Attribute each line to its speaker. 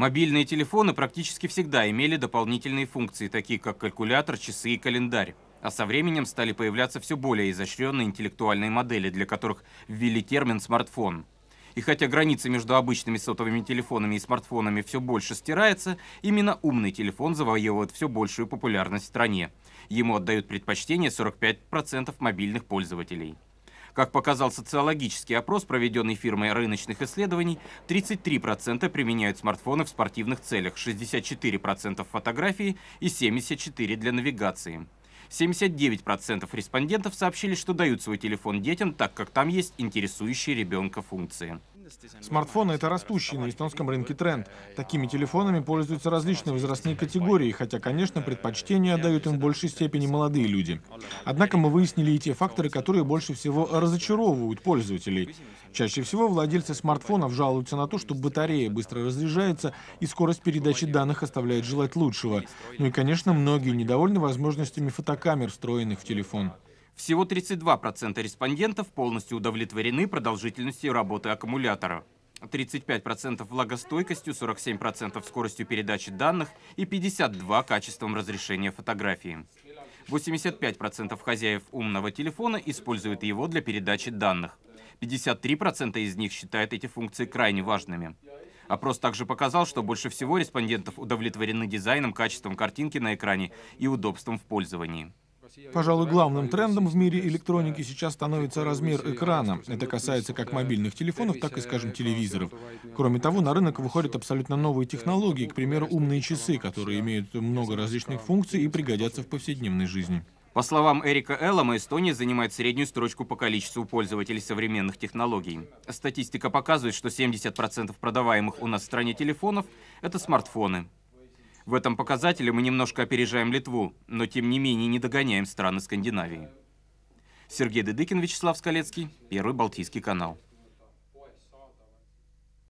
Speaker 1: Мобильные телефоны практически всегда имели дополнительные функции, такие как калькулятор, часы и календарь. А со временем стали появляться все более изощренные интеллектуальные модели, для которых ввели термин «смартфон». И хотя граница между обычными сотовыми телефонами и смартфонами все больше стирается, именно умный телефон завоевывает все большую популярность в стране. Ему отдают предпочтение 45% мобильных пользователей. Как показал социологический опрос, проведенный фирмой рыночных исследований, 33% применяют смартфоны в спортивных целях, 64% фотографии и 74% для навигации. 79% респондентов сообщили, что дают свой телефон детям, так как там есть интересующие ребенка функции.
Speaker 2: Смартфоны — это растущий на эстонском рынке тренд. Такими телефонами пользуются различные возрастные категории, хотя, конечно, предпочтение отдают им в большей степени молодые люди. Однако мы выяснили и те факторы, которые больше всего разочаровывают пользователей. Чаще всего владельцы смартфонов жалуются на то, что батарея быстро разряжается и скорость передачи данных оставляет желать лучшего. Ну и, конечно, многие недовольны возможностями фотокамер, встроенных в телефон.
Speaker 1: Всего 32% респондентов полностью удовлетворены продолжительностью работы аккумулятора. 35% влагостойкостью, 47% скоростью передачи данных и 52% качеством разрешения фотографии. 85% хозяев умного телефона используют его для передачи данных. 53% из них считают эти функции крайне важными. Опрос также показал, что больше всего респондентов удовлетворены дизайном, качеством картинки на экране и удобством в пользовании.
Speaker 2: Пожалуй, главным трендом в мире электроники сейчас становится размер экрана. Это касается как мобильных телефонов, так и, скажем, телевизоров. Кроме того, на рынок выходят абсолютно новые технологии, к примеру, умные часы, которые имеют много различных функций и пригодятся в повседневной жизни.
Speaker 1: По словам Эрика Эллама, Эстония занимает среднюю строчку по количеству пользователей современных технологий. Статистика показывает, что 70% продаваемых у нас в стране телефонов — это смартфоны. В этом показателе мы немножко опережаем Литву, но тем не менее не догоняем страны Скандинавии. Сергей Дедыкин, Вячеслав Скалецкий, Первый Балтийский канал.